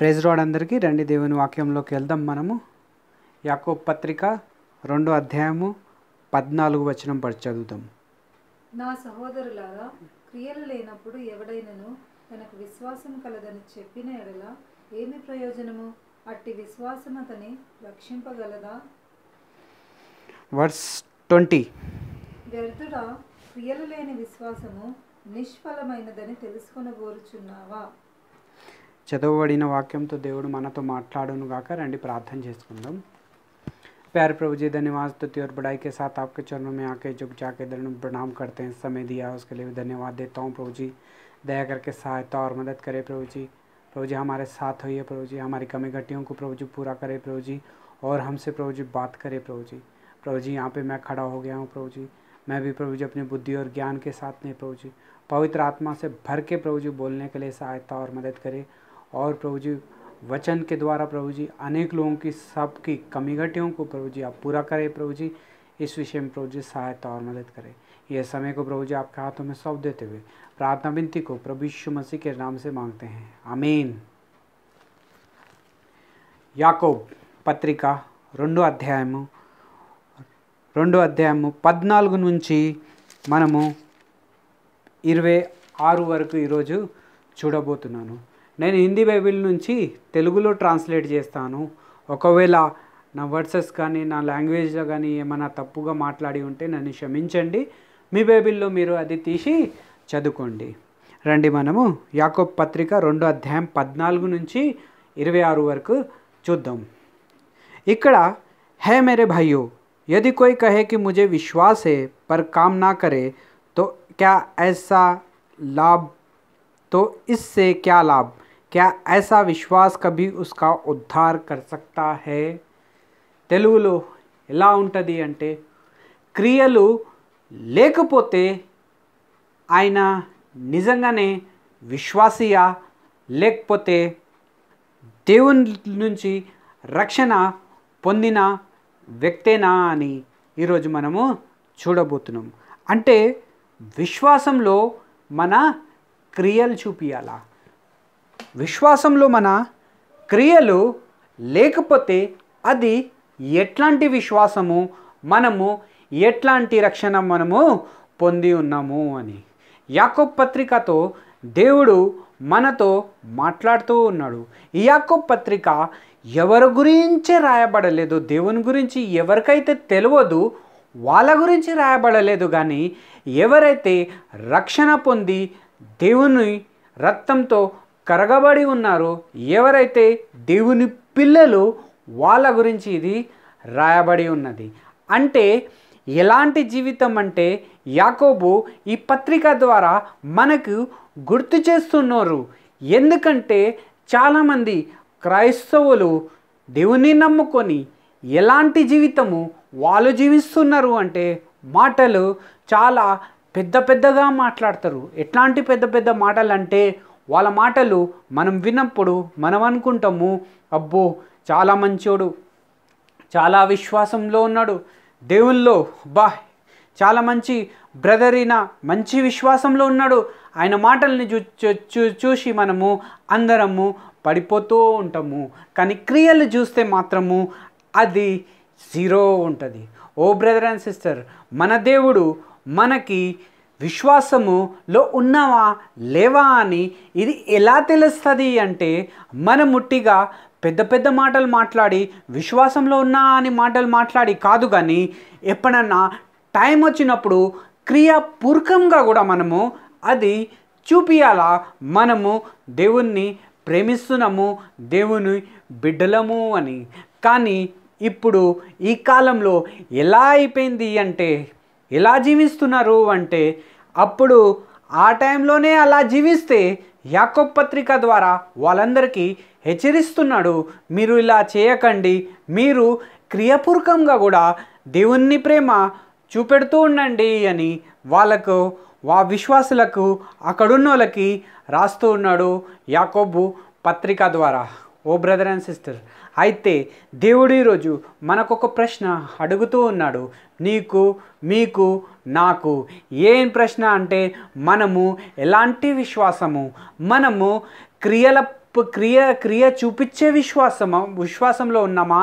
praise lord అందరికీ రండి దేవుని వాక్యంలోకి వెళ్దాం మనము యాకో పత్రిక రెండో అధ్యాయము పద్నాలుగు వచనం పడి చదువుతాం నా సహోదరులారా క్రియలు లేనప్పుడు ఎవడైనను తనకు విశ్వాసం కలదని చెప్పిన ఎడల ఏమి ప్రయోజనము అట్టి విశ్వాసం అతని రక్షింపగలదా వర్స్ ట్వంటీ వ్యర్థుడా క్రియలు లేని విశ్వాసము నిష్ఫలమైనదని తెలుసుకొనబోరుచున్నావా చదవబడిన వాక్యంతో దేవుడు మనతో మాట్లాడును గాక రండి ప్రార్థన చేసుకుందాం प्यार प्रभु जी धन्यवाद तो और बड़ाई के साथ आपके चरणों में आके झुक जाके धन प्रणाम करते हैं समय दिया उसके लिए भी धन्यवाद देता हूँ प्रभु जी दया करके सहायता और मदद करें प्रभु जी प्रभु जी हमारे साथ होइए प्रभु जी हमारी कमी घटियों को प्रभु जी पूरा करें प्रभु जी और हमसे प्रभु जी बात करें प्रभु जी प्रभु जी यहाँ पर मैं खड़ा हो गया हूँ प्रभु जी मैं भी प्रभु जी अपनी बुद्धि और ज्ञान के साथ नहीं प्रभु जी पवित्र आत्मा से भर के प्रभु जी बोलने के लिए सहायता और मदद करें और प्रभु जी वचन के द्वारा प्रभु जी अनेक लोगों की सबकी कमी घटियों को प्रभु जी आप पूरा करें प्रभु जी इस विषय में प्रभु जी सहायता और मदद करें यह समय को प्रभु जी आपके हाथों में सौंप देते हुए प्रार्थना विनती को प्रभु यीशु मसीह के नाम से मांगते हैं आमीन యాకోబ్ पत्रिका రెండో అధ్యాయము రెండో అధ్యాయము పద్నాలుగు నుంచి మనము ఇరవై आर వరకు ఈరోజు నేను హిందీ బైబిల్ నుంచి తెలుగులోకి ట్రాన్స్లేట్ చేస్తాను ఒకవేళ నా వర్సెస్ గాని నా లాంగ్వేజ్ గాని ఏమన్నా తప్పుగా మాట్లాడి ఉంటే నన్ను క్షమించండి మీ బైబిల్లో మీరు అది తీసి చదుకోండి రండి మనము యాకోబు పత్రిక 2వ అధ్యాయం 14 నుంచి 26 వరకు చూద్దాం ఇక్కడ హే మేరే భాయో यदि कोई कहे कि मुझे विश्वास है पर काम ना करे तो क्या ऐसा लाभ तो इससे क्या लाभ క్యా ఐసా విశ్వాస్ కభీ ఉస్కా ఉద్ధార్ కర్ సక్తా హే తెలుగులో ఎలా ఉంటుంది అంటే క్రియలు లేకపోతే ఆయన నిజంగానే విశ్వాసీయా లేకపోతే దేవుని నుంచి రక్షణ పొందిన వ్యక్తేనా అని ఈరోజు మనము చూడబోతున్నాం అంటే విశ్వాసంలో మన క్రియలు చూపించాలా విశ్వాసంలో మన క్రియలు లేకపోతే అది ఎట్లాంటి విశ్వాసము మనము ఎట్లాంటి రక్షణ మనము పొంది ఉన్నాము అని యాకోబ్ పత్రికతో దేవుడు మనతో మాట్లాడుతూ ఉన్నాడు ఈ యాకోబ్ పత్రిక ఎవరి గురించి రాయబడలేదు దేవుని గురించి ఎవరికైతే తెలియదు వాళ్ళ గురించి రాయబడలేదు కానీ ఎవరైతే రక్షణ పొంది దేవుని రక్తంతో కరగబడి ఉన్నారో ఎవరైతే దేవుని పిల్లలు వాళ్ళ గురించి ఇది రాయబడి ఉన్నది అంటే ఎలాంటి జీవితం అంటే యాకోబు ఈ పత్రిక ద్వారా మనకు గుర్తు చేస్తున్నారు ఎందుకంటే చాలామంది క్రైస్తవులు దేవుని నమ్ముకొని ఎలాంటి జీవితము వాళ్ళు జీవిస్తున్నారు అంటే మాటలు చాలా పెద్ద పెద్దగా మాట్లాడతారు ఎట్లాంటి పెద్ద పెద్ద మాటలు అంటే వాళ్ళ మాటలు మనం విన్నప్పుడు మనం అనుకుంటాము అబ్బో చాలా మంచోడు చాలా విశ్వాసంలో ఉన్నాడు దేవుల్లో బా చాలా మంచి బ్రదర్ మంచి విశ్వాసంలో ఉన్నాడు ఆయన మాటల్ని చూ చూసి మనము అందరము పడిపోతూ ఉంటాము కానీ క్రియలు చూస్తే మాత్రము అది జీరో ఉంటుంది ఓ బ్రదర్ అండ్ సిస్టర్ మన దేవుడు మనకి విశ్వాసములో ఉన్నావా లేవా అని ఇది ఎలా తెలుస్తుంది అంటే మన ముట్టిగా పెద్ద పెద్ద మాటలు మాట్లాడి విశ్వాసంలో ఉన్నా అని మాటలు మాట్లాడి కాదు కానీ ఎప్పుడన్నా టైం వచ్చినప్పుడు క్రియాపూర్వకంగా కూడా మనము అది చూపియాలా మనము దేవుణ్ణి ప్రేమిస్తున్నాము దేవుని బిడ్డలము అని కానీ ఇప్పుడు ఈ కాలంలో ఎలా అయిపోయింది అంటే ఎలా జీవిస్తున్నారు అంటే అప్పుడు ఆ టైంలోనే అలా జీవిస్తే యాకోబ్ పత్రిక ద్వారా వాళ్ళందరికీ హెచ్చరిస్తున్నాడు మీరు ఇలా చేయకండి మీరు క్రియపూర్వకంగా కూడా దేవుణ్ణి ప్రేమ చూపెడుతూ ఉండండి అని వాళ్ళకు వా విశ్వాసులకు అక్కడున్న వాళ్ళకి రాస్తూ ఉన్నాడు యాకోబు పత్రిక ద్వారా ఓ బ్రదర్ అండ్ సిస్టర్ అయితే దేవుడు ఈరోజు మనకొక ప్రశ్న అడుగుతూ ఉన్నాడు నీకు మీకు నాకు ఏం ప్రశ్న అంటే మనము ఎలాంటి విశ్వాసము మనము క్రియల క్రియ క్రియ చూపించే విశ్వాసమా విశ్వాసంలో ఉన్నామా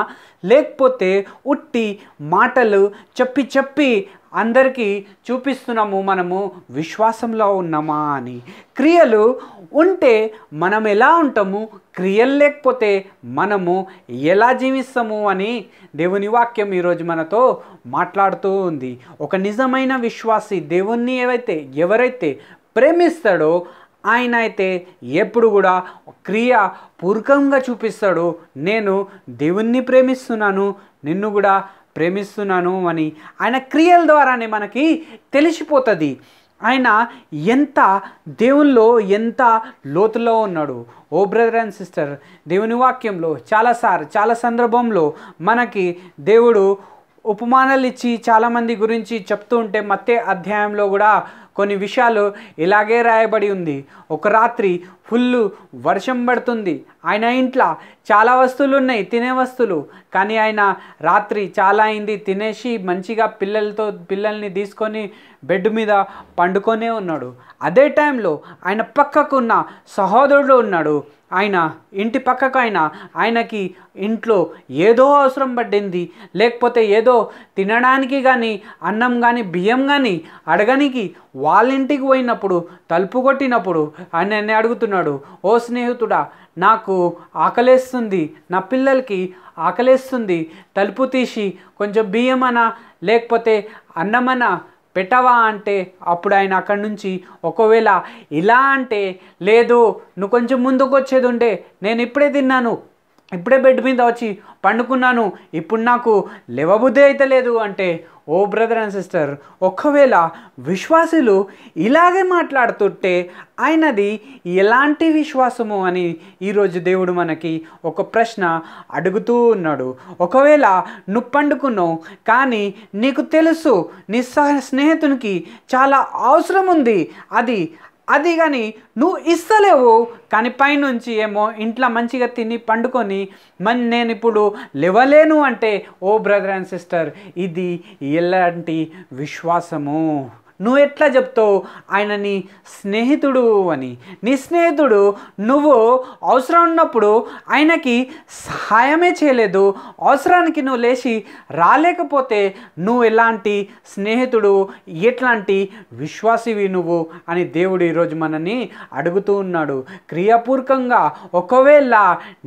లేకపోతే ఉట్టి మాటలు చెప్పి చెప్పి అందరికీ చూపిస్తున్నాము మనము విశ్వాసంలో ఉన్నామా అని క్రియలు ఉంటే మనం ఎలా ఉంటాము క్రియలు లేకపోతే మనము ఎలా జీవిస్తాము అని దేవుని వాక్యం ఈరోజు మనతో మాట్లాడుతూ ఉంది ఒక నిజమైన విశ్వాసి దేవుణ్ణి ఏవైతే ఎవరైతే ప్రేమిస్తాడో ఆయన అయితే ఎప్పుడు కూడా క్రియ పూర్వకంగా చూపిస్తాడు నేను దేవుణ్ణి ప్రేమిస్తున్నాను నిన్ను కూడా ప్రేమిస్తున్నాను అని ఆయన క్రియల ద్వారానే మనకి తెలిసిపోతుంది ఆయన ఎంత దేవుల్లో ఎంత లోతులో ఉన్నాడు ఓ బ్రదర్ అండ్ సిస్టర్ దేవుని వాక్యంలో చాలాసార్లు చాలా సందర్భంలో మనకి దేవుడు ఉపమానాలు ఇచ్చి చాలామంది గురించి చెప్తూ ఉంటే మత్తే అధ్యాయంలో కూడా కొన్ని విషయాలు ఇలాగే రాయబడి ఉంది ఒక రాత్రి ఫుల్ వర్షం పడుతుంది ఆయన ఇంట్లో చాలా వస్తువులు ఉన్నాయి తినే వస్తువులు కానీ ఆయన రాత్రి చాలా అయింది తినేసి మంచిగా పిల్లలతో పిల్లల్ని తీసుకొని బెడ్ మీద పండుకొనే ఉన్నాడు అదే టైంలో ఆయన పక్కకున్న సహోదరుడు ఉన్నాడు ఆయన ఇంటి పక్కకు ఆయన ఆయనకి ఇంట్లో ఏదో అవసరం పడింది లేకపోతే ఏదో తినడానికి కానీ అన్నం కానీ బియ్యం కానీ అడగనికి వాళ్ళ ఇంటికి పోయినప్పుడు తలుపు కొట్టినప్పుడు ఆయన అడుగుతున్నాడు ఓ స్నేహితుడా నాకు ఆకలేస్తుంది నా పిల్లలకి ఆకలేస్తుంది తలుపు తీసి కొంచెం బియ్యమనా లేకపోతే అన్నమనా పెట్టవా అంటే అప్పుడు ఆయన అక్కడి నుంచి ఒకవేళ ఇలా అంటే లేదు నువ్వు కొంచెం ముందుకు వచ్చేది ఉంటే నేను ఇప్పుడే తిన్నాను ఇప్పుడే బెడ్ మీద వచ్చి పండుకున్నాను ఇప్పుడు నాకు లేవబుద్ధి అయితే లేదు అంటే ఓ బ్రదర్ అండ్ సిస్టర్ ఒకవేళ విశ్వాసులు ఇలాగే మాట్లాడుతుంటే ఆయనది ఎలాంటి విశ్వాసము అని ఈరోజు దేవుడు మనకి ఒక ప్రశ్న అడుగుతూ ఉన్నాడు ఒకవేళ నువ్వు పండుకున్నావు కానీ నీకు తెలుసు నీ స్నేహితునికి చాలా అవసరం ఉంది అది అది కానీ నువ్వు ఇస్తలేవు కానీ పైనుంచి ఏమో ఇంట్లో మంచిగా తిని పండుకొని మన్ నేను ఇప్పుడు లేవలేను అంటే ఓ బ్రదర్ అండ్ సిస్టర్ ఇది ఎలాంటి విశ్వాసము నువ్వు ఎట్లా చెప్తావు ఆయన నీ స్నేహితుడు అని నీ స్నేహితుడు నువ్వు అవసరం ఉన్నప్పుడు ఆయనకి సహాయమే చేయలేదు అవసరానికి నువ్వు లేచి రాలేకపోతే నువ్వు ఎలాంటి స్నేహితుడు ఎట్లాంటి విశ్వాసివి నువ్వు అని దేవుడు ఈరోజు మనని అడుగుతూ ఉన్నాడు క్రియాపూర్వకంగా ఒకవేళ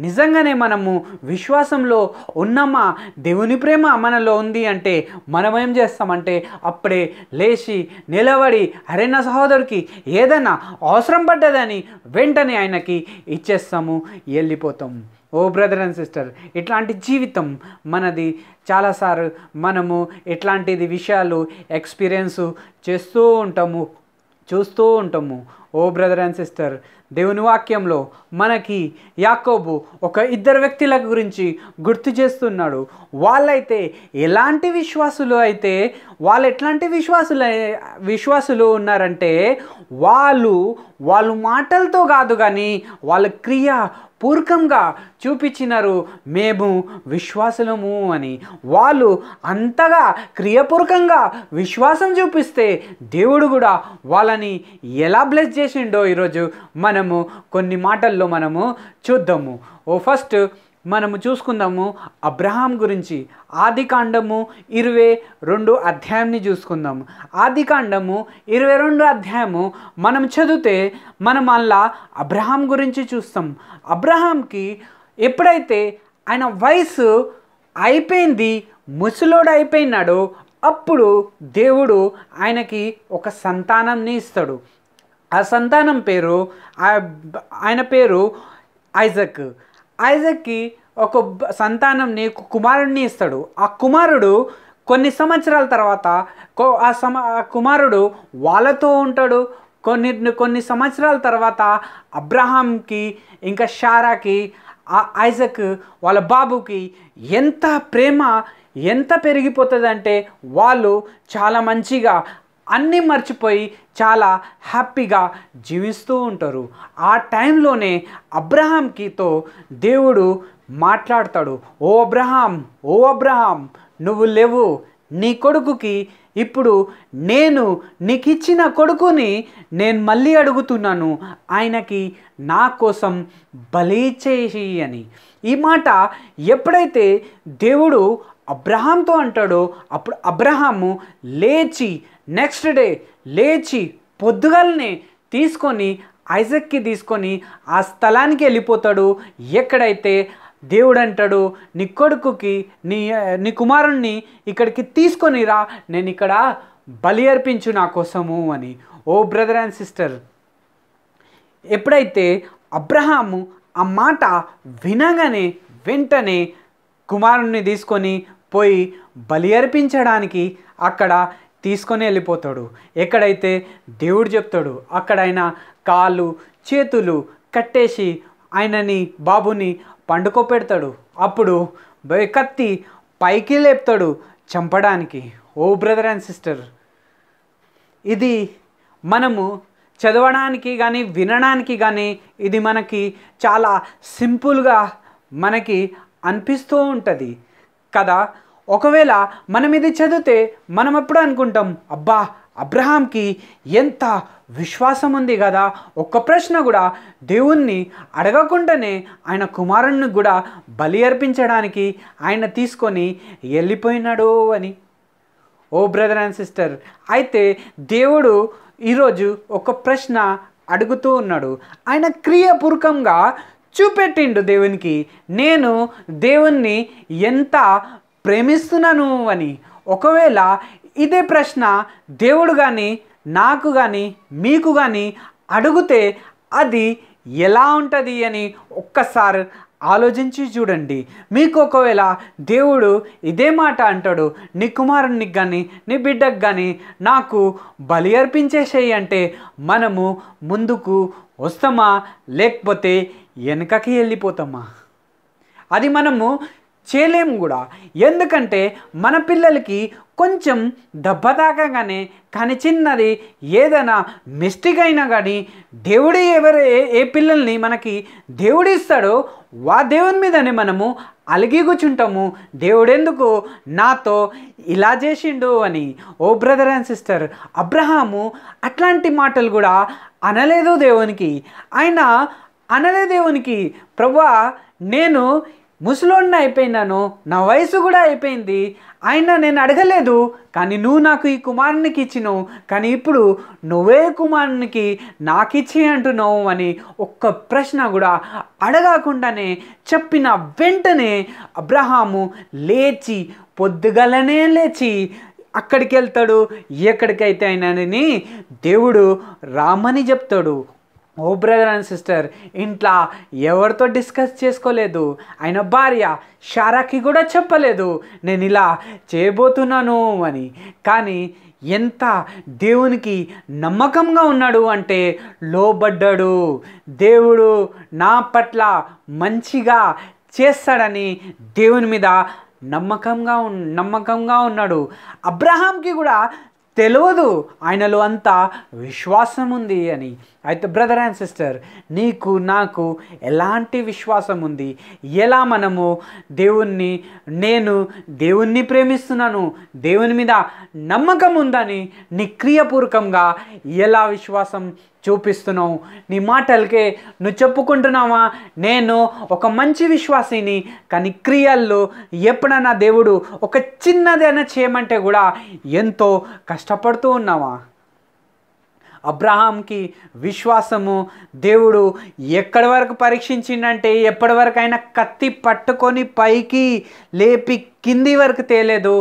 నిజంగానే మనము విశ్వాసంలో ఉన్నామా దేవుని ప్రేమ మనలో ఉంది అంటే మనం ఏం చేస్తామంటే అప్పుడే లేచి నిలబడి అరే నా సహోదరుడికి ఏదైనా అవసరం పడ్డదని వెంటనే ఆయనకి ఇచ్చేస్తాము వెళ్ళిపోతాం ఓ బ్రదర్ అండ్ సిస్టర్ ఇట్లాంటి జీవితం మనది చాలాసార్లు మనము ఇట్లాంటిది విషయాలు ఎక్స్పీరియన్స్ చేస్తూ ఉంటాము చూస్తూ ఉంటాము ఓ బ్రదర్ అండ్ సిస్టర్ దేవుని వాక్యంలో మనకి యాకోబు ఒక ఇద్దరు వ్యక్తుల గురించి గుర్తు చేస్తున్నాడు వాళ్ళైతే ఎలాంటి విశ్వాసులు అయితే వాళ్ళు ఎట్లాంటి విశ్వాసులు విశ్వాసులు ఉన్నారంటే వాళ్ళు వాళ్ళు మాటలతో కాదు కానీ వాళ్ళ క్రియ పూర్వకంగా చూపించినారు మేము విశ్వాసులము అని వాళ్ళు అంతగా క్రియపూర్వకంగా విశ్వాసం చూపిస్తే దేవుడు కూడా వాళ్ళని ఎలా బ్లెస్ చేసిండో ఈరోజు మనము కొన్ని మాటల్లో మనము చూద్దాము ఓ ఫస్ట్ మనము చూసుకుందాము అబ్రహాం గురించి ఆది కాండము ఇరవై రెండు అధ్యాయంని చూసుకుందాము ఆది కాండము ఇరవై రెండు అధ్యాయము మనం చదివితే మనం అలా అబ్రహాం గురించి చూస్తాం అబ్రహాంకి ఎప్పుడైతే ఆయన వయసు అయిపోయింది ముసలోడు అయిపోయినాడో అప్పుడు దేవుడు ఆయనకి ఒక సంతానాన్ని ఇస్తాడు ఆ సంతానం పేరు ఆయన పేరు ఐజక్ ఐజక్కి ఒక సంతానంని కుమారుడిని ఇస్తాడు ఆ కుమారుడు కొన్ని సంవత్సరాల తర్వాత ఆ సమ కుమారుడు వాళ్ళతో ఉంటాడు కొన్ని కొన్ని సంవత్సరాల తర్వాత అబ్రహాంకి ఇంకా షారాకి ఆ ఐజక్ వాళ్ళ బాబుకి ఎంత ప్రేమ ఎంత పెరిగిపోతుందంటే వాళ్ళు చాలా మంచిగా అన్నీ మర్చిపోయి చాలా హ్యాపీగా జీవిస్తూ ఉంటారు ఆ టైంలోనే అబ్రహాంకితో దేవుడు మాట్లాడతాడు ఓ అబ్రహాం ఓ అబ్రహాం నువ్వు లేవు నీ కొడుకుకి ఇప్పుడు నేను నీకిచ్చిన కొడుకుని నేను మళ్ళీ అడుగుతున్నాను ఆయనకి నా కోసం బలి చేసి అని ఈ మాట ఎప్పుడైతే దేవుడు అబ్రహాంతో అంటాడో అప్పుడు అబ్రహాము లేచి నెక్స్ట్ డే లేచి పొద్దుగాలనే తీసుకొని ఐజక్కి తీసుకొని ఆ స్థలానికి వెళ్ళిపోతాడు ఎక్కడైతే దేవుడు అంటాడు నీ కొడుకుకి నీ నీ కుమారుణ్ణి ఇక్కడికి తీసుకొని రా నేను ఇక్కడ బలి అర్పించు నా కోసము అని ఓ బ్రదర్ అండ్ సిస్టర్ ఎప్పుడైతే అబ్రహాము ఆ మాట వినగానే వెంటనే కుమారుణ్ణి తీసుకొని పోయి బలి అర్పించడానికి అక్కడ తీసుకొని వెళ్ళిపోతాడు ఎక్కడైతే దేవుడు చెప్తాడు అక్కడ ఆయన కాళ్ళు చేతులు కట్టేసి ఆయనని బాబుని పండుకో పెడతాడు అప్పుడు కత్తి పైకి లేపుతాడు చంపడానికి ఓ బ్రదర్ అండ్ సిస్టర్ ఇది మనము చదవడానికి కానీ వినడానికి కానీ ఇది మనకి చాలా సింపుల్గా మనకి అనిపిస్తూ ఉంటుంది కదా ఒకవేళ మనం ఇది చదివితే మనం ఎప్పుడు అనుకుంటాం అబ్బా అబ్రహాంకి ఎంత విశ్వాసం ఉంది కదా ఒక్క ప్రశ్న కూడా దేవుణ్ణి అడగకుండానే ఆయన కుమారుణ్ణి కూడా బలి అర్పించడానికి ఆయన తీసుకొని వెళ్ళిపోయినాడు అని ఓ బ్రదర్ అండ్ సిస్టర్ అయితే దేవుడు ఈరోజు ఒక ప్రశ్న అడుగుతూ ఉన్నాడు ఆయన క్రియపూర్వకంగా చూపెట్టిండు దేవునికి నేను దేవుణ్ణి ఎంత ప్రేమిస్తున్నాను అని ఒకవేళ ఇదే ప్రశ్న దేవుడు కానీ నాకు కానీ మీకు కానీ అడిగితే అది ఎలా ఉంటుంది అని ఒక్కసారి ఆలోచించి చూడండి మీకు ఒకవేళ దేవుడు ఇదే మాట అంటాడు నీ కుమారునికి కానీ నీ బిడ్డకు కానీ నాకు బలి అర్పించేసేయి అంటే మనము ముందుకు వస్తామా లేకపోతే వెనకకి వెళ్ళిపోతామా అది మనము చేయలేము కూడా ఎందుకంటే మన పిల్లలకి కొంచెం దెబ్బ తాకగానే కానీ చిన్నది ఏదైనా మిస్టేక్ అయినా కానీ దేవుడు ఎవరు ఏ పిల్లల్ని మనకి దేవుడు ఇస్తాడో వా దేవుని మీదనే మనము అలిగి కూర్చుంటాము దేవుడెందుకు నాతో ఇలా చేసిండు అని ఓ బ్రదర్ అండ్ సిస్టర్ అబ్రహాము అట్లాంటి మాటలు కూడా అనలేదు దేవునికి ఆయన అనలే దేవునికి ప్రభా నేను ముసలోన్న అయిపోయినాను నా వయసు కూడా అయిపోయింది ఆయన నేను అడగలేదు కానీ నువ్వు నాకు ఈ కుమారునికి ఇచ్చినావు కానీ ఇప్పుడు నువ్వే కుమారునికి నాకిచ్చి అంటున్నావు అని ఒక్క ప్రశ్న కూడా అడగకుండానే చెప్పిన వెంటనే అబ్రహాము లేచి పొద్దుగలనే లేచి అక్కడికి వెళ్తాడు ఎక్కడికైతే ఆయనని దేవుడు రామని చెప్తాడు ఓ బ్రదర్ అండ్ సిస్టర్ ఇంట్లో ఎవరితో డిస్కస్ చేసుకోలేదు ఆయన భార్య షారాకి కూడా చెప్పలేదు నేను ఇలా చేయబోతున్నాను అని కానీ ఎంత దేవునికి నమ్మకంగా ఉన్నాడు అంటే లోబడ్డాడు దేవుడు నా పట్ల మంచిగా చేస్తాడని దేవుని మీద నమ్మకంగా నమ్మకంగా ఉన్నాడు అబ్రహాంకి కూడా తెలియదు ఆయనలో అంతా విశ్వాసం ఉంది అని అయితే బ్రదర్ అండ్ సిస్టర్ నీకు నాకు ఎలాంటి విశ్వాసం ఉంది ఎలా మనము దేవుణ్ణి నేను దేవుణ్ణి ప్రేమిస్తున్నాను దేవుని మీద నమ్మకం ఉందని నిక్రియపూర్వకంగా ఎలా విశ్వాసం చూపిస్తున్నావు నీ మాటలకే నువ్వు చెప్పుకుంటున్నావా నేను ఒక మంచి విశ్వాసిని కానీ క్రియల్లో ఎప్పుడన్నా దేవుడు ఒక చిన్నదైనా చేయమంటే కూడా ఎంతో కష్టపడుతూ ఉన్నావా అబ్రహాంకి విశ్వాసము దేవుడు ఎక్కడి వరకు పరీక్షించిండంటే ఎప్పటి వరకు అయినా కత్తి పట్టుకొని పైకి లేపి కింది వరకు తేలేదు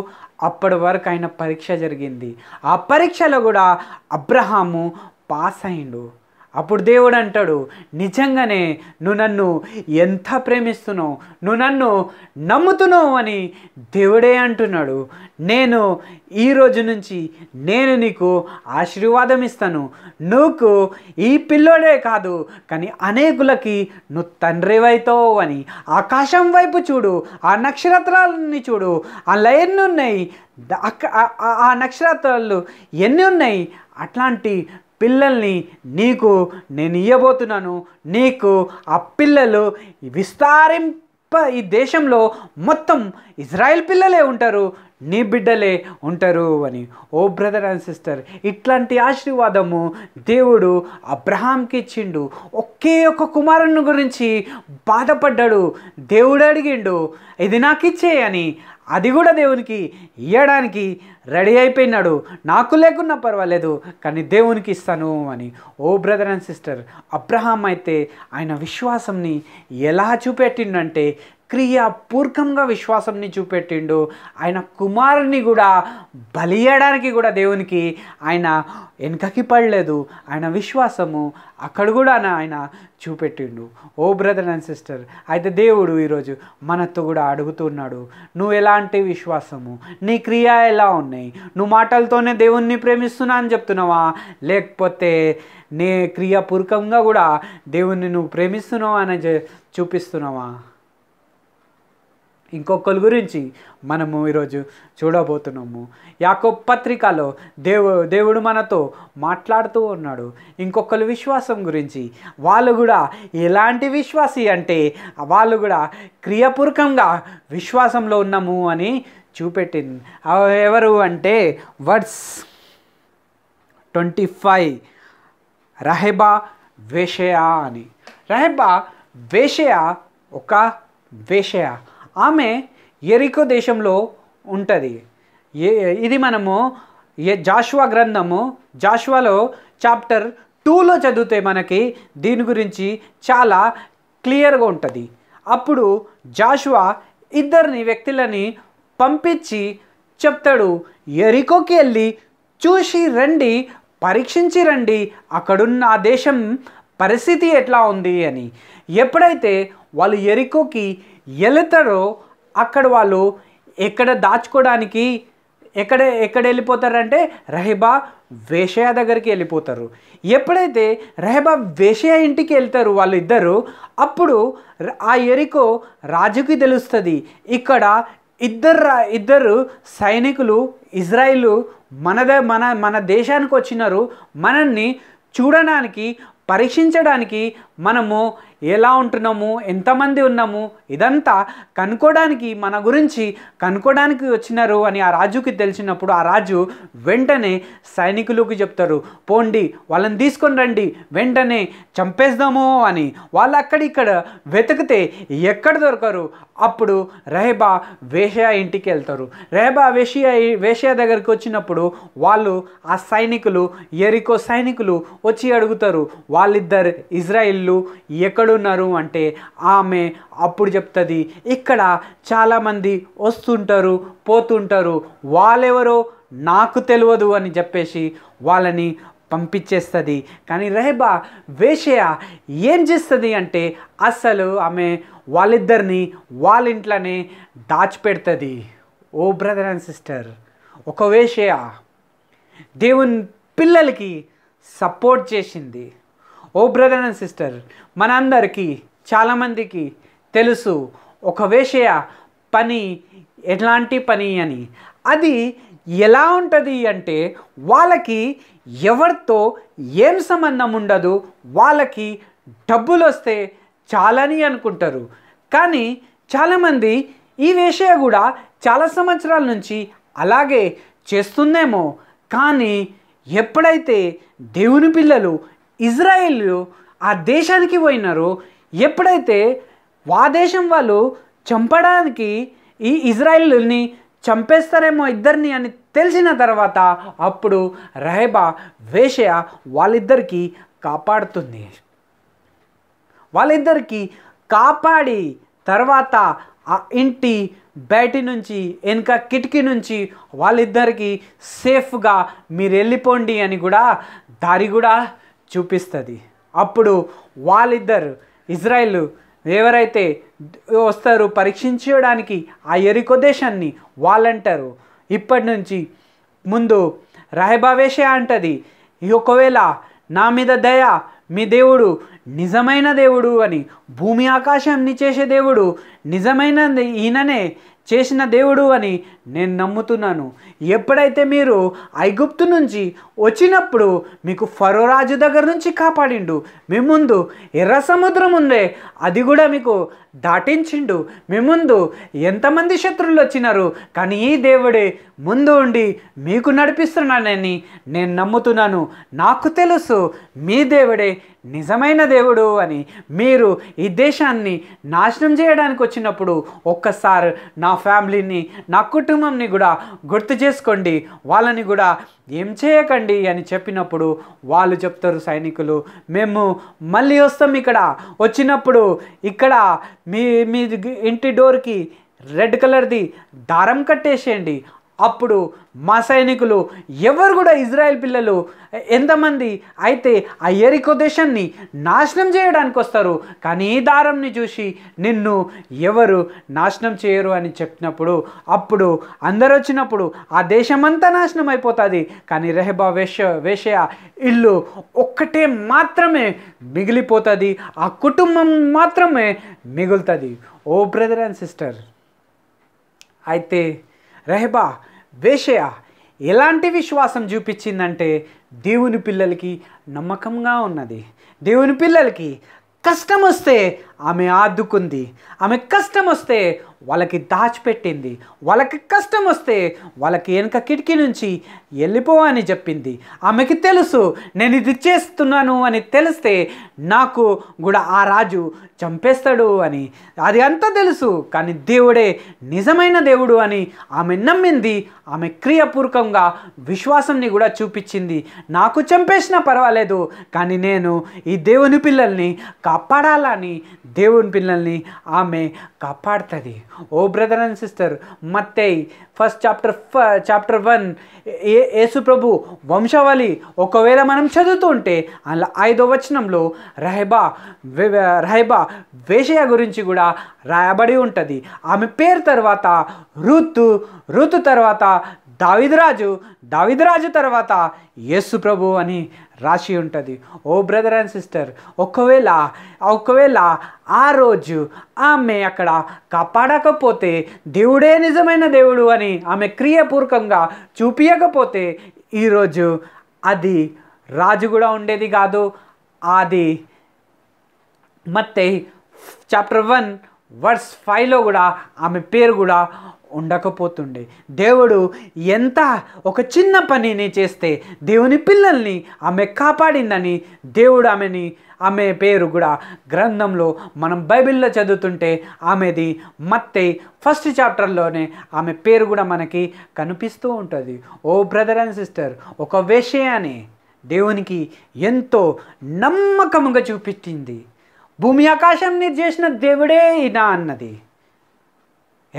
అప్పటి వరకు ఆయన పరీక్ష జరిగింది ఆ పరీక్షలో కూడా అబ్రహాము పాస్ అయిండు అప్పుడు దేవుడు అంటాడు నిజంగానే నువ్వు నన్ను ఎంత ప్రేమిస్తున్నావు నువ్వు నన్ను నమ్ముతున్నావు అని దేవుడే అంటున్నాడు నేను ఈ రోజు నుంచి నేను నీకు ఆశీర్వాదం ఇస్తాను నువ్వు ఈ పిల్లోడే కాదు కానీ అనేకులకి నువ్వు తండ్రివైతావు అని ఆకాశం వైపు చూడు ఆ నక్షత్రాలని చూడు ఆ ఎన్ని ఉన్నాయి ఆ నక్షత్రాలు ఎన్ని ఉన్నాయి అట్లాంటి పిల్లల్ని నీకు నేను ఇవ్వబోతున్నాను నీకు ఆ పిల్లలు విస్తారింప ఈ దేశంలో మొత్తం ఇజ్రాయెల్ పిల్లలే ఉంటారు నీ బిడ్డలే ఉంటారు అని ఓ బ్రదర్ అండ్ సిస్టర్ ఇట్లాంటి ఆశీర్వాదము దేవుడు అబ్రహాంకి ఇచ్చిండు ఒకే ఒక కుమారుని గురించి బాధపడ్డాడు దేవుడు అడిగిండు ఇది నాకు ఇచ్చే అని అది కూడా దేవునికి ఇవ్వడానికి రెడీ అయిపోయినాడు నాకు లేకున్నా పర్వాలేదు కానీ దేవునికి ఇస్తాను అని ఓ బ్రదర్ అండ్ సిస్టర్ అబ్రహాం అయితే ఆయన విశ్వాసంని ఎలా చూపెట్టిండంటే క్రియాపూర్వకంగా విశ్వాసంని చూపెట్టిండు ఆయన కుమారుని కూడా బలియడానికి కూడా దేవునికి ఆయన వెనుకకి పడలేదు ఆయన విశ్వాసము అక్కడ కూడా ఆయన చూపెట్టిండు ఓ బ్రదర్ అండ్ సిస్టర్ అయితే దేవుడు ఈరోజు మనతో కూడా అడుగుతున్నాడు నువ్వు ఎలాంటి విశ్వాసము నీ క్రియ ఎలా ఉన్నాయి నువ్వు మాటలతోనే దేవుణ్ణి ప్రేమిస్తున్నా అని చెప్తున్నావా లేకపోతే నీ క్రియాపూర్వకంగా కూడా దేవుణ్ణి నువ్వు ప్రేమిస్తున్నావా అని చూపిస్తున్నావా ఇంకొకరి గురించి మనము ఈరోజు చూడబోతున్నాము యాకో పత్రికలో దేవు దేవుడు మనతో మాట్లాడుతూ ఉన్నాడు ఇంకొకరి విశ్వాసం గురించి వాళ్ళు కూడా ఎలాంటి విశ్వాసి అంటే వాళ్ళు కూడా క్రియపూర్వకంగా విశ్వాసంలో ఉన్నాము అని చూపెట్టింది ఎవరు అంటే వర్డ్స్ ట్వంటీ ఫైవ్ రహెబా వేషయా అని రహెబా వేషయా ఒక వేషయా ఆమె ఎరికో దేశంలో ఉంటుంది ఇది మనము జాషువా గ్రంథము జాషువాలో చాప్టర్ టూలో చదివితే మనకి దీని గురించి చాలా క్లియర్గా ఉంటుంది అప్పుడు జాషువా ఇద్దరిని వ్యక్తులని పంపించి చెప్తాడు ఎరికోకి వెళ్ళి చూసి రండి పరీక్షించి రండి అక్కడున్న ఆ దేశం పరిస్థితి ఎట్లా ఉంది అని ఎప్పుడైతే వాళ్ళు ఎరికోకి వెళతారో అక్కడ వాళ్ళు ఎక్కడ దాచుకోవడానికి ఎక్కడ ఎక్కడ వెళ్ళిపోతారంటే రహిబా వేషయ దగ్గరికి వెళ్ళిపోతారు ఎప్పుడైతే రెహబా వేషయ ఇంటికి వెళ్తారు వాళ్ళు ఇద్దరు అప్పుడు ఆ ఎరికో రాజుకి తెలుస్తుంది ఇక్కడ ఇద్దరు ఇద్దరు సైనికులు ఇజ్రాయిల్ మనద మన మన దేశానికి వచ్చినారు మనల్ని చూడడానికి పరీక్షించడానికి మనము ఎలా ఉంటున్నాము ఎంతమంది ఉన్నాము ఇదంతా కనుక్కోవడానికి మన గురించి కనుక్కోవడానికి వచ్చినారు అని ఆ రాజుకి తెలిసినప్పుడు ఆ రాజు వెంటనే సైనికులకు చెప్తారు పోండి వాళ్ళని తీసుకొని రండి వెంటనే చంపేద్దాము అని వాళ్ళు అక్కడిక్కడ వెతికితే ఎక్కడ దొరకరు అప్పుడు రెహబా వేషయా ఇంటికి వెళ్తారు రెహబా వేషియా వేషయా దగ్గరికి వచ్చినప్పుడు వాళ్ళు ఆ సైనికులు ఎరికో సైనికులు వచ్చి అడుగుతారు వాళ్ళిద్దరు ఇజ్రాయిల్లు ఎక్కడ ఎక్కడున్నారు అంటే ఆమె అప్పుడు చెప్తుంది ఇక్కడ చాలామంది వస్తుంటారు పోతుంటారు వాళ్ళెవరో నాకు తెలియదు అని చెప్పేసి వాళ్ళని పంపించేస్తుంది కానీ రహబా వేషయ ఏం చేస్తుంది అంటే అసలు ఆమె వాళ్ళిద్దరిని వాళ్ళ ఇంట్లోనే దాచిపెడుతుంది ఓ బ్రదర్ అండ్ సిస్టర్ ఒక వేషయ దేవుని పిల్లలకి సపోర్ట్ చేసింది ఓ బ్రదర్ అండ్ సిస్టర్ మనందరికీ చాలామందికి తెలుసు ఒక వేషయ పని ఎలాంటి పని అని అది ఎలా ఉంటుంది అంటే వాళ్ళకి ఎవరితో ఏం సంబంధం ఉండదు వాళ్ళకి డబ్బులు వస్తే చాలని అనుకుంటారు కానీ చాలామంది ఈ వేషయ కూడా చాలా సంవత్సరాల నుంచి అలాగే చేస్తుందేమో కానీ ఎప్పుడైతే దేవుని పిల్లలు ఇజ్రాయిల్ ఆ దేశానికి పోయినారో ఎప్పుడైతే వా దేశం వాళ్ళు చంపడానికి ఈ ఇజ్రాయిల్ని చంపేస్తారేమో ఇద్దరిని అని తెలిసిన తర్వాత అప్పుడు రహబా వేషయ వాళ్ళిద్దరికీ కాపాడుతుంది వాళ్ళిద్దరికీ కాపాడి తర్వాత ఆ ఇంటి బయటి నుంచి వెనుక కిటికీ నుంచి వాళ్ళిద్దరికీ సేఫ్గా మీరు వెళ్ళిపోండి అని కూడా దారి కూడా చూపిస్తుంది అప్పుడు వాళ్ళిద్దరు ఇజ్రాయిల్ ఎవరైతే వస్తారు పరీక్షించడానికి ఆ ఎరికో దేశాన్ని వాళ్ళంటారు ఇప్పటి నుంచి ముందు రాయబావేషే అంటది ఒకవేళ నా మీద దయ మీ దేవుడు నిజమైన దేవుడు అని భూమి ఆకాశాన్ని చేసే దేవుడు నిజమైన ఈయననే చేసిన దేవుడు అని నేను నమ్ముతున్నాను ఎప్పుడైతే మీరు ఐగుప్తు నుంచి వచ్చినప్పుడు మీకు ఫరోరాజు దగ్గర నుంచి కాపాడిండు మీ ముందు ఎర్ర సముద్రం ఉందే అది కూడా మీకు దాటించిండు మీ ముందు ఎంతమంది శత్రువులు వచ్చినారు కానీ ఈ దేవుడే ముందు ఉండి మీకు నడిపిస్తున్నానని నేను నమ్ముతున్నాను నాకు తెలుసు మీ దేవుడే నిజమైన దేవుడు అని మీరు ఈ దేశాన్ని నాశనం చేయడానికి వచ్చినప్పుడు ఒక్కసారి నా ఫ్యామిలీని నా కుటుంబంని కూడా గుర్తు చేసుకోండి వాళ్ళని కూడా ఏం చేయకండి అని చెప్పినప్పుడు వాళ్ళు చెప్తారు సైనికులు మేము మళ్ళీ వస్తాం ఇక్కడ వచ్చినప్పుడు ఇక్కడ మీ మీ ఇంటి డోర్కి రెడ్ కలర్ది దారం కట్టేసేయండి అప్పుడు మా సైనికులు ఎవరు కూడా ఇజ్రాయెల్ పిల్లలు ఎంతమంది అయితే ఆ ఎరికో దేశాన్ని నాశనం చేయడానికి వస్తారు కానీ ఈ దారంని చూసి నిన్ను ఎవరు నాశనం చేయరు అని చెప్పినప్పుడు అప్పుడు అందరు వచ్చినప్పుడు ఆ దేశమంతా నాశనం అయిపోతుంది కానీ రెహబా వేష వేషయ ఇల్లు ఒక్కటే మాత్రమే మిగిలిపోతుంది ఆ కుటుంబం మాత్రమే మిగులుతుంది ఓ బ్రదర్ అండ్ సిస్టర్ అయితే రెహబా వేషయ ఎలాంటి విశ్వాసం చూపించిందంటే దేవుని పిల్లలకి నమ్మకంగా ఉన్నది దేవుని పిల్లలకి కష్టం వస్తే ఆమె ఆదుకుంది ఆమె కష్టం వస్తే వాళ్ళకి దాచిపెట్టింది వాళ్ళకి కష్టం వస్తే వాళ్ళకి వెనక కిటికీ నుంచి వెళ్ళిపో అని చెప్పింది ఆమెకి తెలుసు నేను ఇది చేస్తున్నాను అని తెలిస్తే నాకు కూడా ఆ రాజు చంపేస్తాడు అని అది అంతా తెలుసు కానీ దేవుడే నిజమైన దేవుడు అని ఆమె నమ్మింది ఆమె క్రియపూర్వకంగా విశ్వాసంని కూడా చూపించింది నాకు చంపేసినా పర్వాలేదు కానీ నేను ఈ దేవుని పిల్లల్ని కాపాడాలని దేవుని పిల్లల్ని ఆమె కాపాడుతుంది ఓ బ్రదర్ అండ్ సిస్టర్ మత్తయి ఫస్ట్ చాప్టర్ ఫ చాప్టర్ వన్ ఏ యేసు ప్రభు వంశావళి ఒకవేళ మనం చదువుతుంటే అలా ఐదో వచనంలో రహబా రహబా వేషయ గురించి కూడా రాయబడి ఉంటుంది ఆమె పేరు తర్వాత ఋతు ఋతు తర్వాత దావిదరాజు దావిదరాజు తర్వాత యేసు ప్రభు అని రాసి ఉంటుంది ఓ బ్రదర్ అండ్ సిస్టర్ ఒకవేళ ఒకవేళ ఆ రోజు ఆమె అక్కడ కాపాడకపోతే దేవుడే నిజమైన దేవుడు అని ఆమె క్రియపూర్వకంగా చూపించకపోతే ఈరోజు అది రాజు కూడా ఉండేది కాదు అది మత్తే చాప్టర్ వన్ వర్స్ ఫైవ్లో కూడా ఆమె పేరు కూడా ఉండకపోతుండే దేవుడు ఎంత ఒక చిన్న పనిని చేస్తే దేవుని పిల్లల్ని ఆమె కాపాడిందని దేవుడు ఆమెని ఆమె పేరు కూడా గ్రంథంలో మనం బైబిల్లో చదువుతుంటే ఆమెది మత్తే ఫస్ట్ చాప్టర్లోనే ఆమె పేరు కూడా మనకి కనిపిస్తూ ఉంటుంది ఓ బ్రదర్ అండ్ సిస్టర్ ఒక విషయాన్ని దేవునికి ఎంతో నమ్మకముగా చూపించింది భూమి ఆకాశాన్ని చేసిన దేవుడే ఇనా అన్నది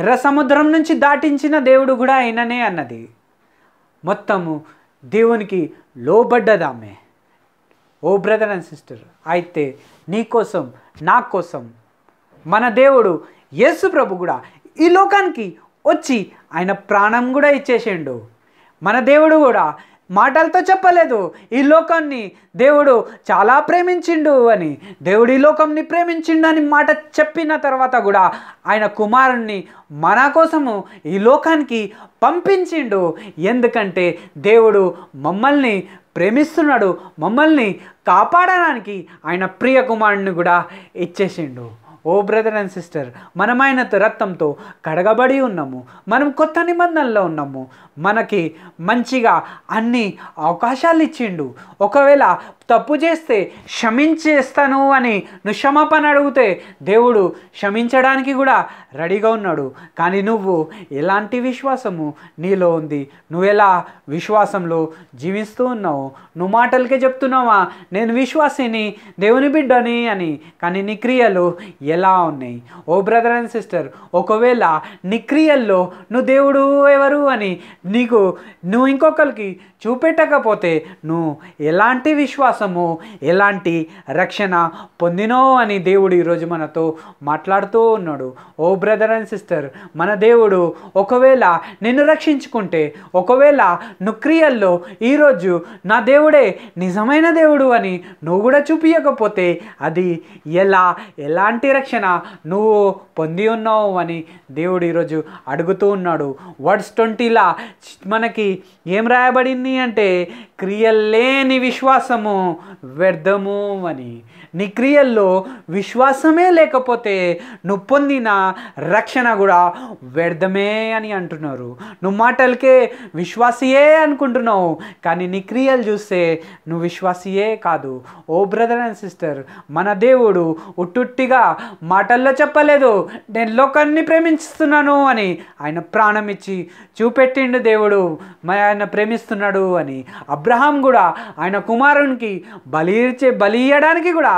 ఎర్ర సముద్రం నుంచి దాటించిన దేవుడు కూడా ఆయననే అన్నది మొత్తము దేవునికి లోబడ్డదామే ఓ బ్రదర్ అండ్ సిస్టర్ అయితే నీ కోసం నా కోసం మన దేవుడు యేసు ప్రభు కూడా ఈ లోకానికి వచ్చి ఆయన ప్రాణం కూడా ఇచ్చేసిండు మన దేవుడు కూడా మాటలతో చెప్పలేదు ఈ లోకాన్ని దేవుడు చాలా ప్రేమించిండు అని దేవుడు ఈ లోకంని ప్రేమించిండు అని మాట చెప్పిన తర్వాత కూడా ఆయన కుమారుణ్ణి మన కోసము ఈ లోకానికి పంపించిండు ఎందుకంటే దేవుడు మమ్మల్ని ప్రేమిస్తున్నాడు మమ్మల్ని కాపాడడానికి ఆయన ప్రియ కుమారుణ్ణి కూడా ఇచ్చేసిండు ఓ బ్రదర్ అండ్ సిస్టర్ మనమైన రక్తంతో కడగబడి ఉన్నాము మనం కొత్త నిబంధనలో ఉన్నాము మనకి మంచిగా అన్ని అవకాశాలు ఇచ్చిండు ఒకవేళ తప్పు చేస్తే క్షమించేస్తాను అని నుక్షమాపణ అడిగితే దేవుడు క్షమించడానికి కూడా రెడీగా ఉన్నాడు కానీ నువ్వు ఎలాంటి విశ్వాసము నీలో ఉంది నువ్వు ఎలా విశ్వాసంలో జీవిస్తూ ఉన్నావు నువ్వు మాటలకే చెప్తున్నావా నేను విశ్వాసిని దేవుని బిడ్డని అని కానీ నీ క్రియలు ఎలా ఉన్నాయి ఓ బ్రదర్ అండ్ సిస్టర్ ఒకవేళ నీ క్రియల్లో నువ్వు దేవుడు ఎవరు అని నీకు నువ్వు ఇంకొకరికి చూపెట్టకపోతే నువ్వు ఎలాంటి విశ్వాసము ఎలాంటి రక్షణ పొందినో అని దేవుడు ఈరోజు మనతో మాట్లాడుతూ ఉన్నాడు ఓ బ్రదర్ అండ్ సిస్టర్ మన దేవుడు ఒకవేళ నిన్ను రక్షించుకుంటే ఒకవేళ నువ్వు క్రియల్లో ఈరోజు నా దేవుడే నిజమైన దేవుడు అని నువ్వు కూడా చూపించకపోతే అది ఎలా ఎలాంటి రక్షణ నువ్వు పొంది ఉన్నావు అని దేవుడు ఈరోజు అడుగుతూ ఉన్నాడు వర్డ్స్ ట్వంటీలా మనకి ఏం రాయబడింది అంటే క్రియలేని విశ్వాసము వ్యర్థము అని నీ క్రియల్లో విశ్వాసమే లేకపోతే నువ్వు పొందిన రక్షణ కూడా వ్యర్థమే అని అంటున్నారు నువ్వు మాటలకే విశ్వాసియే అనుకుంటున్నావు కానీ నీ క్రియలు చూస్తే నువ్వు విశ్వాసియే కాదు ఓ బ్రదర్ అండ్ సిస్టర్ మన దేవుడు ఉట్టుట్టిగా మాటల్లో చెప్పలేదు నేను లోకాన్ని ప్రేమిస్తున్నాను అని ఆయన ప్రాణం ఇచ్చి చూపెట్టిండు దేవుడు ఆయన ప్రేమిస్తున్నాడు అని అబ్రహాం కూడా ఆయన కుమారునికి బలి బలి ఇయ్యడానికి కూడా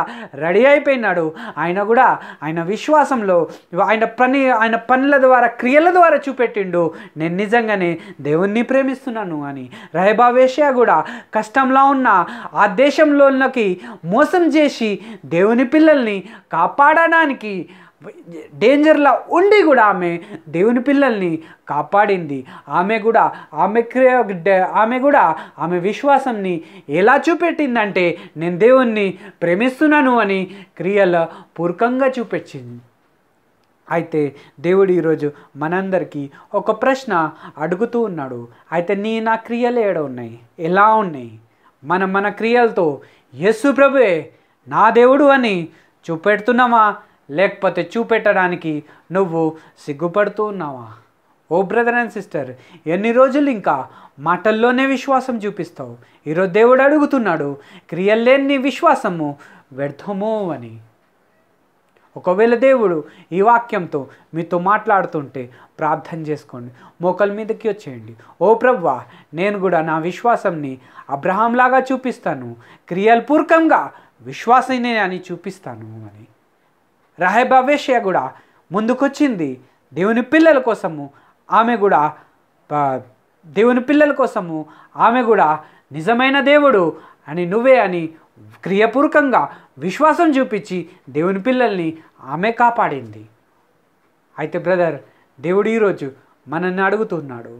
రెడీ అయిపోయినాడు ఆయన కూడా ఆయన విశ్వాసంలో ఆయన పని ఆయన పనుల ద్వారా క్రియల ద్వారా చూపెట్టిండు నేను నిజంగానే దేవుణ్ణి ప్రేమిస్తున్నాను అని వేషయా కూడా కష్టంలో ఉన్న ఆ దేశంలోకి మోసం చేసి దేవుని పిల్లల్ని కాపాడడానికి డేంజర్లో ఉండి కూడా ఆమె దేవుని పిల్లల్ని కాపాడింది ఆమె కూడా ఆమె క్రియ ఆమె కూడా ఆమె విశ్వాసంని ఎలా చూపెట్టిందంటే నేను దేవుణ్ణి ప్రేమిస్తున్నాను అని క్రియల పూర్వకంగా చూపెట్టింది అయితే దేవుడు ఈరోజు మనందరికీ ఒక ప్రశ్న అడుగుతూ ఉన్నాడు అయితే నీ నా క్రియలు ఏడ ఉన్నాయి ఎలా ఉన్నాయి మనం మన క్రియలతో యస్సు ప్రభువే నా దేవుడు అని చూపెడుతున్నామా లేకపోతే చూపెట్టడానికి నువ్వు సిగ్గుపడుతూ ఉన్నావా ఓ బ్రదర్ అండ్ సిస్టర్ ఎన్ని రోజులు ఇంకా మాటల్లోనే విశ్వాసం చూపిస్తావు ఈరోజు దేవుడు అడుగుతున్నాడు క్రియల్లేని విశ్వాసము వ్యర్థము అని ఒకవేళ దేవుడు ఈ వాక్యంతో మీతో మాట్లాడుతుంటే ప్రార్థన చేసుకోండి మోకల మీదకి వచ్చేయండి ఓ ప్రవ్వా నేను కూడా నా విశ్వాసంని అబ్రహాంలాగా చూపిస్తాను క్రియల్పూర్వకంగా విశ్వాసనే అని చూపిస్తాను అని రహబావేషియ కూడా ముందుకొచ్చింది దేవుని పిల్లల కోసము ఆమె కూడా దేవుని పిల్లల కోసము ఆమె కూడా నిజమైన దేవుడు అని నువ్వే అని క్రియపూర్వకంగా విశ్వాసం చూపించి దేవుని పిల్లల్ని ఆమె కాపాడింది అయితే బ్రదర్ దేవుడు ఈరోజు మనల్ని అడుగుతున్నాడు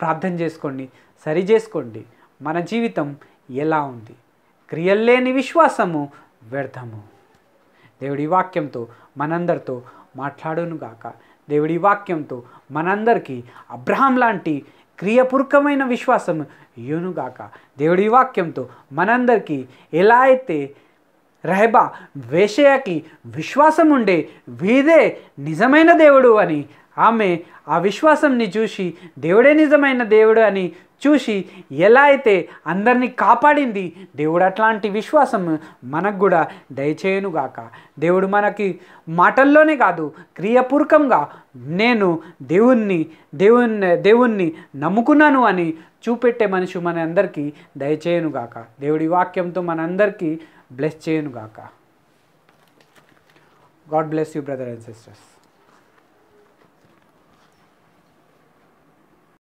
ప్రార్థన చేసుకోండి సరి చేసుకోండి మన జీవితం ఎలా ఉంది క్రియల్లేని విశ్వాసము వ్యర్థము దేవుడి వాక్యంతో మనందరితో మాట్లాడునుగాక దేవుడి వాక్యంతో మనందరికీ అబ్రహాం లాంటి క్రియపూర్వకమైన విశ్వాసం ఇయునుగాక దేవుడి వాక్యంతో మనందరికీ ఎలా అయితే రెహబా వేషయాకి విశ్వాసం ఉండే వీదే నిజమైన దేవుడు అని ఆమె ఆ విశ్వాసంని చూసి దేవుడే నిజమైన దేవుడు అని చూసి ఎలా అయితే అందరినీ కాపాడింది దేవుడు అట్లాంటి విశ్వాసం మనకు కూడా దయచేయనుగాక దేవుడు మనకి మాటల్లోనే కాదు క్రియపూర్వకంగా నేను దేవుణ్ణి దేవుణ్ణి దేవుణ్ణి నమ్ముకున్నాను అని చూపెట్టే మనిషి మన అందరికీ దయచేయనుగాక దేవుడి వాక్యంతో మనందరికీ బ్లెస్ చేయనుగాక god bless you brother and sisters